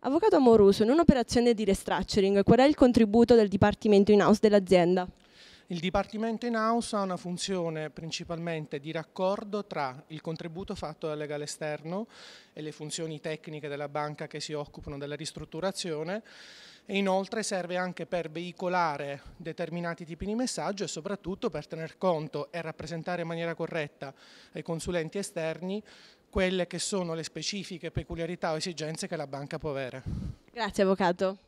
Avvocato Amoruso, in un'operazione di restructuring, qual è il contributo del Dipartimento in house dell'azienda? Il Dipartimento in house ha una funzione principalmente di raccordo tra il contributo fatto dal legale esterno e le funzioni tecniche della banca che si occupano della ristrutturazione e inoltre serve anche per veicolare determinati tipi di messaggio e soprattutto per tener conto e rappresentare in maniera corretta ai consulenti esterni quelle che sono le specifiche peculiarità o esigenze che la banca può avere. Grazie Avvocato.